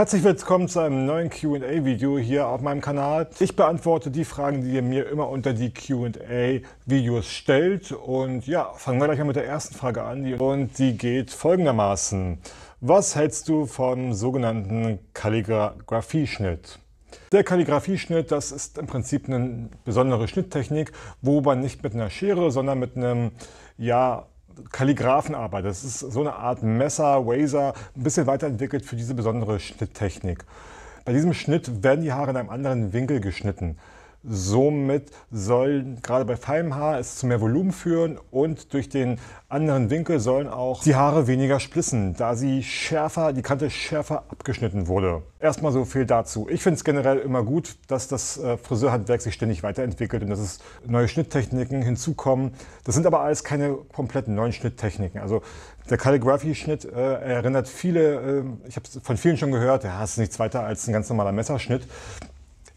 Herzlich willkommen zu einem neuen Q&A-Video hier auf meinem Kanal. Ich beantworte die Fragen, die ihr mir immer unter die Q&A-Videos stellt. Und ja, fangen wir gleich mal mit der ersten Frage an. Und die geht folgendermaßen. Was hältst du vom sogenannten Kalligraphieschnitt? Der Kalligrafieschnitt, das ist im Prinzip eine besondere Schnitttechnik, wo man nicht mit einer Schere, sondern mit einem ja, Kalligraphenarbeit. Das ist so eine Art Messer, Waser, ein bisschen weiterentwickelt für diese besondere Schnitttechnik. Bei diesem Schnitt werden die Haare in einem anderen Winkel geschnitten. Somit soll gerade bei feinem Haar es zu mehr Volumen führen und durch den anderen Winkel sollen auch die Haare weniger splissen, da sie schärfer, die Kante schärfer abgeschnitten wurde. Erstmal so viel dazu. Ich finde es generell immer gut, dass das äh, Friseurhandwerk sich ständig weiterentwickelt und dass es neue Schnitttechniken hinzukommen. Das sind aber alles keine kompletten neuen Schnitttechniken. Also der Calligraphy-Schnitt äh, erinnert viele, äh, ich habe es von vielen schon gehört, ja, es ist nichts weiter als ein ganz normaler Messerschnitt.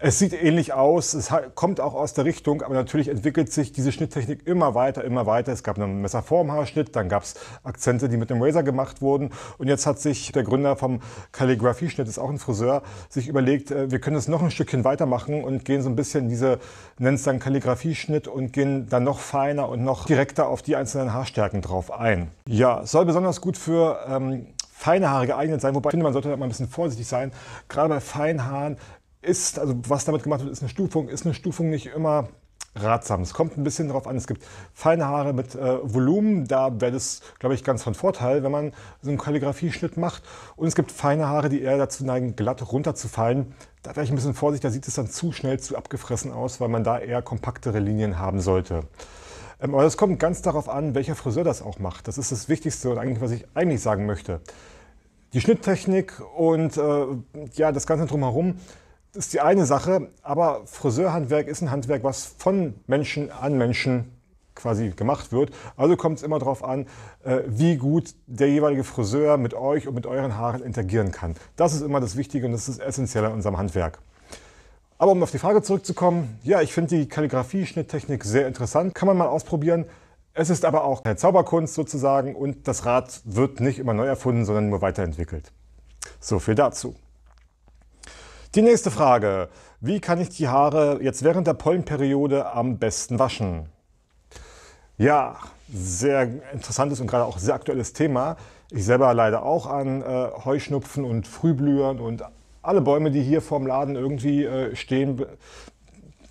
Es sieht ähnlich aus, es kommt auch aus der Richtung, aber natürlich entwickelt sich diese Schnitttechnik immer weiter, immer weiter. Es gab einen Messerformhaarschnitt, dann gab es Akzente, die mit dem Razor gemacht wurden. Und jetzt hat sich der Gründer vom Kalligraphie-Schnitt, ist auch ein Friseur, sich überlegt, äh, wir können es noch ein Stückchen weitermachen und gehen so ein bisschen diese, nennen es dann Kalligraphie-Schnitt und gehen dann noch feiner und noch direkter auf die einzelnen Haarstärken drauf ein. Ja, soll besonders gut für... Ähm, feine Haare geeignet sein, wobei ich finde, man sollte da mal ein bisschen vorsichtig sein. Gerade bei feinen Haaren ist, also was damit gemacht wird, ist eine Stufung, ist eine Stufung nicht immer ratsam. Es kommt ein bisschen darauf an. Es gibt feine Haare mit äh, Volumen, da wäre das, glaube ich, ganz von Vorteil, wenn man so einen Kalligrafieschnitt macht. Und es gibt feine Haare, die eher dazu neigen, glatt runterzufallen. Da wäre ich ein bisschen vorsichtig, da sieht es dann zu schnell zu abgefressen aus, weil man da eher kompaktere Linien haben sollte. Ähm, aber es kommt ganz darauf an, welcher Friseur das auch macht. Das ist das Wichtigste und eigentlich, was ich eigentlich sagen möchte. Die Schnitttechnik und äh, ja, das Ganze drumherum ist die eine Sache, aber Friseurhandwerk ist ein Handwerk, was von Menschen an Menschen quasi gemacht wird. Also kommt es immer darauf an, äh, wie gut der jeweilige Friseur mit euch und mit euren Haaren interagieren kann. Das ist immer das Wichtige und das ist essentiell an unserem Handwerk. Aber um auf die Frage zurückzukommen, ja, ich finde die Kalligrafie-Schnitttechnik sehr interessant, kann man mal ausprobieren. Es ist aber auch eine Zauberkunst sozusagen und das Rad wird nicht immer neu erfunden, sondern nur weiterentwickelt. So viel dazu. Die nächste Frage. Wie kann ich die Haare jetzt während der Pollenperiode am besten waschen? Ja, sehr interessantes und gerade auch sehr aktuelles Thema. Ich selber leide auch an äh, Heuschnupfen und Frühblühern und alle Bäume, die hier vorm Laden irgendwie äh, stehen,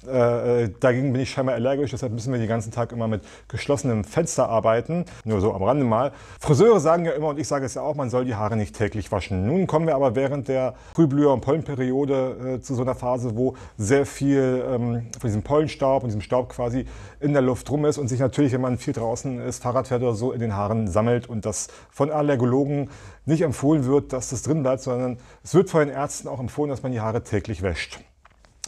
äh, äh, dagegen bin ich scheinbar allergisch, deshalb müssen wir den ganzen Tag immer mit geschlossenem Fenster arbeiten. Nur so am Rande mal. Friseure sagen ja immer, und ich sage es ja auch, man soll die Haare nicht täglich waschen. Nun kommen wir aber während der Frühblüher- und Pollenperiode äh, zu so einer Phase, wo sehr viel ähm, von diesem Pollenstaub und diesem Staub quasi in der Luft rum ist und sich natürlich, wenn man viel draußen ist, Fahrrad fährt oder so, in den Haaren sammelt und das von Allergologen nicht empfohlen wird, dass das drin bleibt, sondern es wird von den Ärzten auch empfohlen, dass man die Haare täglich wäscht.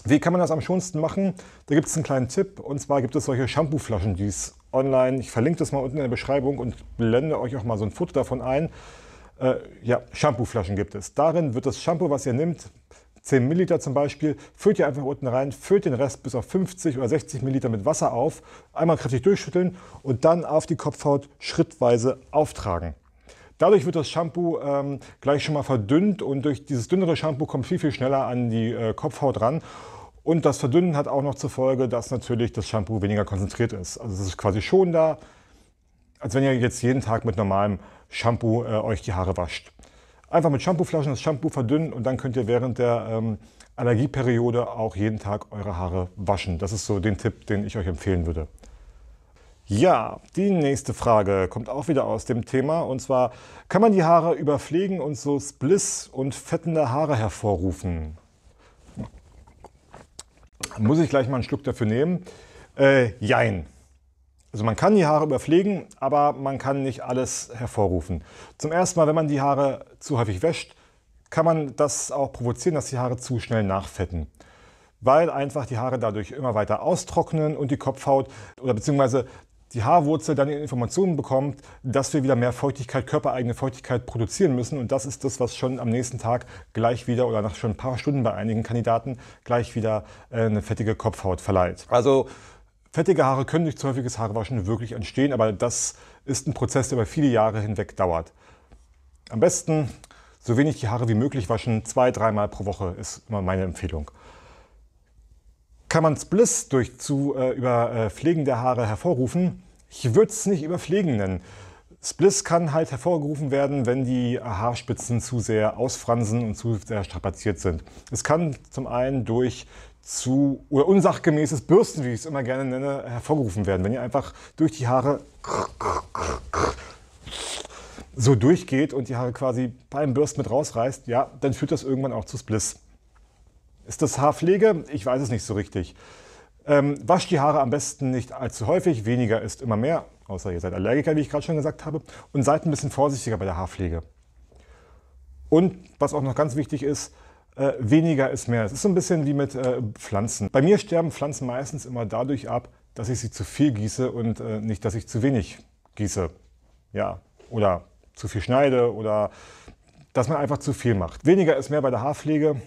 Wie kann man das am schonsten machen? Da gibt es einen kleinen Tipp und zwar gibt es solche Shampoo-Flaschen, die es online, ich verlinke das mal unten in der Beschreibung und blende euch auch mal so ein Foto davon ein. Äh, ja, Shampoo-Flaschen gibt es. Darin wird das Shampoo, was ihr nehmt, 10 Milliliter zum Beispiel, füllt ihr einfach unten rein, füllt den Rest bis auf 50 oder 60 Milliliter mit Wasser auf, einmal kräftig durchschütteln und dann auf die Kopfhaut schrittweise auftragen. Dadurch wird das Shampoo ähm, gleich schon mal verdünnt und durch dieses dünnere Shampoo kommt viel, viel schneller an die äh, Kopfhaut ran. Und das Verdünnen hat auch noch zur Folge, dass natürlich das Shampoo weniger konzentriert ist. Also es ist quasi schon da, als wenn ihr jetzt jeden Tag mit normalem Shampoo äh, euch die Haare wascht. Einfach mit Shampooflaschen das Shampoo verdünnen und dann könnt ihr während der ähm, Allergieperiode auch jeden Tag eure Haare waschen. Das ist so den Tipp, den ich euch empfehlen würde. Ja, die nächste Frage kommt auch wieder aus dem Thema und zwar, kann man die Haare überpflegen und so Spliss und fettende Haare hervorrufen? Muss ich gleich mal einen Schluck dafür nehmen? Äh, jein. Also man kann die Haare überpflegen, aber man kann nicht alles hervorrufen. Zum ersten Mal, wenn man die Haare zu häufig wäscht, kann man das auch provozieren, dass die Haare zu schnell nachfetten weil einfach die Haare dadurch immer weiter austrocknen und die Kopfhaut oder beziehungsweise die Haarwurzel dann Informationen bekommt, dass wir wieder mehr Feuchtigkeit, körpereigene Feuchtigkeit produzieren müssen. Und das ist das, was schon am nächsten Tag gleich wieder oder nach schon ein paar Stunden bei einigen Kandidaten gleich wieder äh, eine fettige Kopfhaut verleiht. Also Fettige Haare können durch zu häufiges Haarewaschen wirklich entstehen, aber das ist ein Prozess, der über viele Jahre hinweg dauert. Am besten so wenig die Haare wie möglich waschen, zwei, dreimal pro Woche ist immer meine Empfehlung kann man Spliss durch zu äh, über äh, Pflegen der Haare hervorrufen? Ich würde es nicht über Pflegen nennen. Spliss kann halt hervorgerufen werden, wenn die Haarspitzen zu sehr ausfransen und zu sehr strapaziert sind. Es kann zum einen durch zu oder unsachgemäßes Bürsten, wie ich es immer gerne nenne, hervorgerufen werden. Wenn ihr einfach durch die Haare so durchgeht und die Haare quasi beim Bürsten mit rausreißt, ja, dann führt das irgendwann auch zu Spliss. Ist das Haarpflege? Ich weiß es nicht so richtig. Ähm, wasch die Haare am besten nicht allzu häufig, weniger ist immer mehr, außer ihr seid Allergiker, wie ich gerade schon gesagt habe, und seid ein bisschen vorsichtiger bei der Haarpflege. Und was auch noch ganz wichtig ist, äh, weniger ist mehr. Es ist so ein bisschen wie mit äh, Pflanzen. Bei mir sterben Pflanzen meistens immer dadurch ab, dass ich sie zu viel gieße und äh, nicht, dass ich zu wenig gieße. Ja, oder zu viel schneide oder dass man einfach zu viel macht. Weniger ist mehr bei der Haarpflege.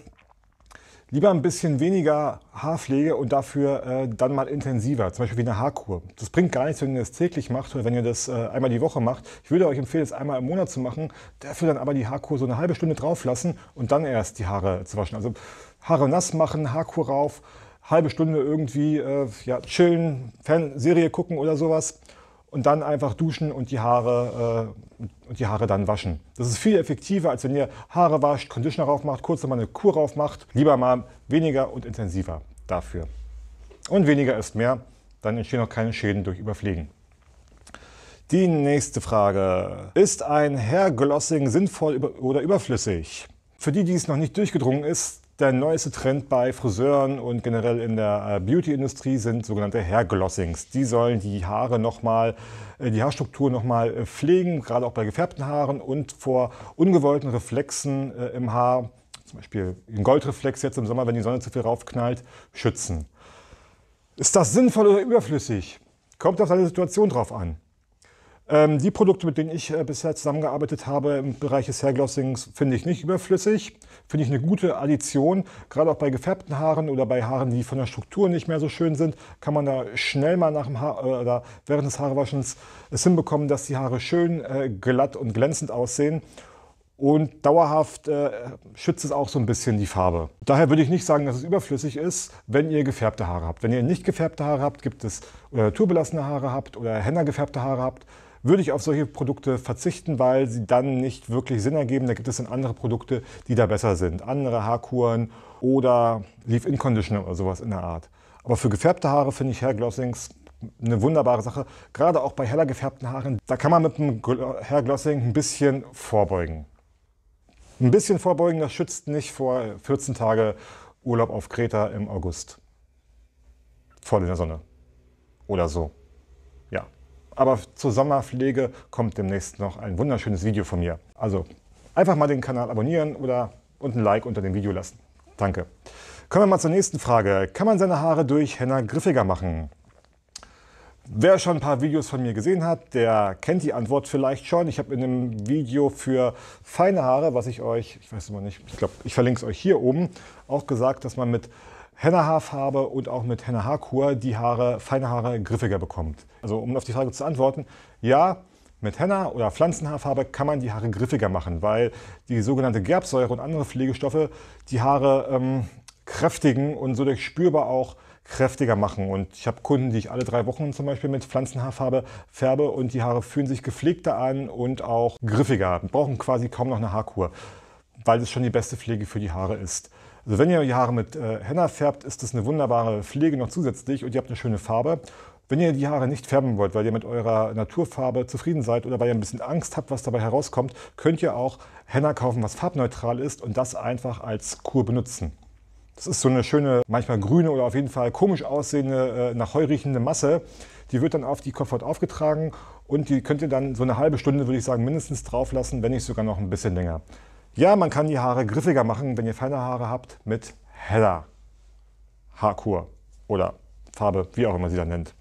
Lieber ein bisschen weniger Haarpflege und dafür äh, dann mal intensiver, zum Beispiel wie eine Haarkur. Das bringt gar nichts, wenn ihr das täglich macht oder wenn ihr das äh, einmal die Woche macht. Ich würde euch empfehlen, es einmal im Monat zu machen, dafür dann aber die Haarkur so eine halbe Stunde drauf lassen und dann erst die Haare zu waschen. Also Haare nass machen, Haarkur rauf, halbe Stunde irgendwie äh, ja, chillen, Fernserie gucken oder sowas und dann einfach duschen und die Haare, äh, und die Haare dann waschen. Das ist viel effektiver, als wenn ihr Haare wascht, Conditioner raufmacht, kurz nochmal eine Kur raufmacht. Lieber mal weniger und intensiver dafür. Und weniger ist mehr, dann entstehen auch keine Schäden durch Überfliegen. Die nächste Frage. Ist ein Hair Glossing sinnvoll oder überflüssig? Für die, die es noch nicht durchgedrungen ist, der neueste Trend bei Friseuren und generell in der äh, Beauty-Industrie sind sogenannte Hair-Glossings. Die sollen die Haare nochmal, äh, die Haarstruktur nochmal äh, pflegen, gerade auch bei gefärbten Haaren und vor ungewollten Reflexen im Haar, zum Beispiel ein Goldreflex jetzt im Sommer, wenn die Sonne zu viel raufknallt, schützen. Ist das sinnvoll oder überflüssig? Kommt auf deine Situation drauf an. Ähm, die Produkte, mit denen ich äh, bisher zusammengearbeitet habe im Bereich des Hairglossings, finde ich nicht überflüssig. Finde ich eine gute Addition. Gerade auch bei gefärbten Haaren oder bei Haaren, die von der Struktur nicht mehr so schön sind, kann man da schnell mal nach dem Haar äh, oder während des Haarewaschens es hinbekommen, dass die Haare schön äh, glatt und glänzend aussehen. Und dauerhaft äh, schützt es auch so ein bisschen die Farbe. Daher würde ich nicht sagen, dass es überflüssig ist, wenn ihr gefärbte Haare habt. Wenn ihr nicht gefärbte Haare habt, gibt es oder äh, naturbelassene Haare habt oder henna gefärbte Haare habt, würde ich auf solche Produkte verzichten, weil sie dann nicht wirklich Sinn ergeben. Da gibt es dann andere Produkte, die da besser sind. Andere Haarkuren oder Leave-In-Conditioner oder sowas in der Art. Aber für gefärbte Haare finde ich Hair Glossings eine wunderbare Sache. Gerade auch bei heller gefärbten Haaren. Da kann man mit dem Glossing ein bisschen vorbeugen. Ein bisschen vorbeugen, das schützt nicht vor 14 Tage Urlaub auf Kreta im August. Voll in der Sonne. Oder so. Aber zur Sommerpflege kommt demnächst noch ein wunderschönes Video von mir. Also einfach mal den Kanal abonnieren oder und ein Like unter dem Video lassen. Danke. Kommen wir mal zur nächsten Frage. Kann man seine Haare durch Henna griffiger machen? Wer schon ein paar Videos von mir gesehen hat, der kennt die Antwort vielleicht schon. Ich habe in einem Video für feine Haare, was ich euch, ich weiß immer nicht, ich glaube, ich verlinke es euch hier oben, auch gesagt, dass man mit Henna-Haarfarbe und auch mit Henna-Haarkur die Haare, feine Haare griffiger bekommt. Also um auf die Frage zu antworten, ja, mit Henna oder Pflanzenhaarfarbe kann man die Haare griffiger machen, weil die sogenannte Gerbsäure und andere Pflegestoffe die Haare ähm, kräftigen und so spürbar auch kräftiger machen. Und ich habe Kunden, die ich alle drei Wochen zum Beispiel mit Pflanzenhaarfarbe färbe und die Haare fühlen sich gepflegter an und auch griffiger. Wir brauchen quasi kaum noch eine Haarkur, weil es schon die beste Pflege für die Haare ist. Also wenn ihr die Haare mit äh, Henna färbt, ist das eine wunderbare Pflege noch zusätzlich und ihr habt eine schöne Farbe. Wenn ihr die Haare nicht färben wollt, weil ihr mit eurer Naturfarbe zufrieden seid oder weil ihr ein bisschen Angst habt, was dabei herauskommt, könnt ihr auch Henna kaufen, was farbneutral ist und das einfach als Kur benutzen. Das ist so eine schöne, manchmal grüne oder auf jeden Fall komisch aussehende, äh, nach Heu riechende Masse. Die wird dann auf die Kopfhaut aufgetragen und die könnt ihr dann so eine halbe Stunde, würde ich sagen, mindestens drauf lassen, wenn nicht sogar noch ein bisschen länger. Ja, man kann die Haare griffiger machen, wenn ihr feine Haare habt, mit heller Haarkur oder Farbe, wie auch immer sie dann nennt.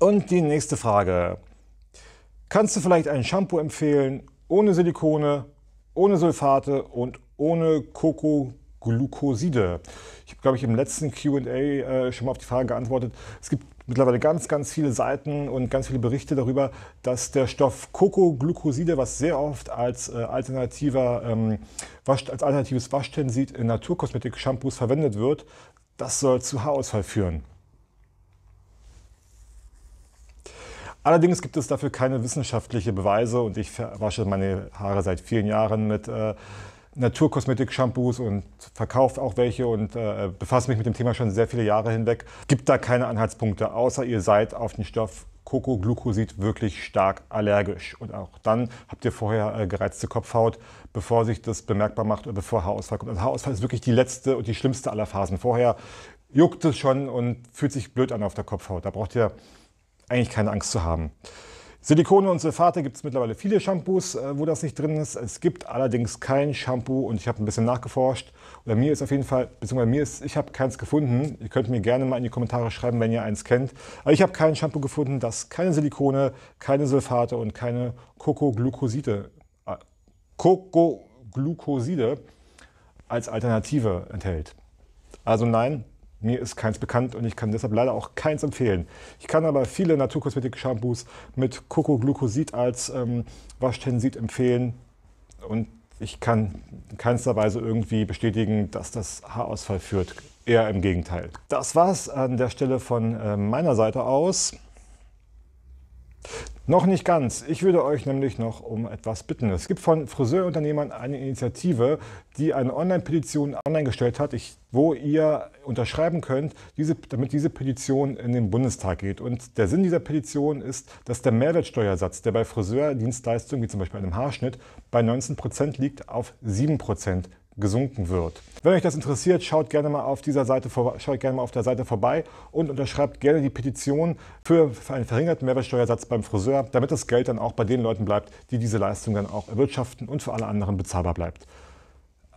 Und die nächste Frage. Kannst du vielleicht ein Shampoo empfehlen, ohne Silikone, ohne Sulfate und ohne Kokoglucoside? glaube ich, im letzten QA äh, schon mal auf die Frage geantwortet. Es gibt mittlerweile ganz, ganz viele Seiten und ganz viele Berichte darüber, dass der Stoff Kokoglucoside, was sehr oft als, äh, alternativer, ähm, Wasch, als alternatives Waschtensid in Naturkosmetik-Shampoos verwendet wird, das soll zu Haarausfall führen. Allerdings gibt es dafür keine wissenschaftlichen Beweise und ich wasche meine Haare seit vielen Jahren mit äh, Naturkosmetik-Shampoos und verkauft auch welche und äh, befasst mich mit dem Thema schon sehr viele Jahre hinweg. Gibt da keine Anhaltspunkte, außer ihr seid auf den Stoff Kokoglucosid wirklich stark allergisch. Und auch dann habt ihr vorher äh, gereizte Kopfhaut, bevor sich das bemerkbar macht oder bevor Haarausfall kommt. Also Haarausfall ist wirklich die letzte und die schlimmste aller Phasen. Vorher juckt es schon und fühlt sich blöd an auf der Kopfhaut. Da braucht ihr eigentlich keine Angst zu haben. Silikone und Sulfate gibt es mittlerweile viele Shampoos, äh, wo das nicht drin ist. Es gibt allerdings kein Shampoo und ich habe ein bisschen nachgeforscht. Oder mir ist auf jeden Fall, beziehungsweise mir ist, ich habe keins gefunden. Ihr könnt mir gerne mal in die Kommentare schreiben, wenn ihr eins kennt. Aber ich habe kein Shampoo gefunden, das keine Silikone, keine Sulfate und keine Kokoglucoside, äh, Kokoglucoside als Alternative enthält. Also nein, mir ist keins bekannt und ich kann deshalb leider auch keins empfehlen. Ich kann aber viele Naturkosmetik-Shampoos mit Kokoglucosid als ähm, Waschtensid empfehlen und ich kann in keinster Weise irgendwie bestätigen, dass das Haarausfall führt. Eher im Gegenteil. Das war's an der Stelle von äh, meiner Seite aus. Noch nicht ganz. Ich würde euch nämlich noch um etwas bitten. Es gibt von Friseurunternehmern eine Initiative, die eine Online-Petition online gestellt hat, ich, wo ihr unterschreiben könnt, diese, damit diese Petition in den Bundestag geht. Und der Sinn dieser Petition ist, dass der Mehrwertsteuersatz, der bei Friseurdienstleistungen wie zum Beispiel einem Haarschnitt bei 19 Prozent liegt, auf 7 Prozent gesunken wird. Wenn euch das interessiert, schaut gerne mal auf dieser Seite, schaut gerne mal auf der Seite vorbei und unterschreibt gerne die Petition für einen verringerten Mehrwertsteuersatz beim Friseur, damit das Geld dann auch bei den Leuten bleibt, die diese Leistung dann auch erwirtschaften und für alle anderen bezahlbar bleibt.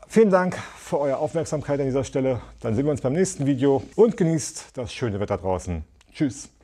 Vielen Dank für eure Aufmerksamkeit an dieser Stelle. Dann sehen wir uns beim nächsten Video und genießt das schöne Wetter draußen. Tschüss.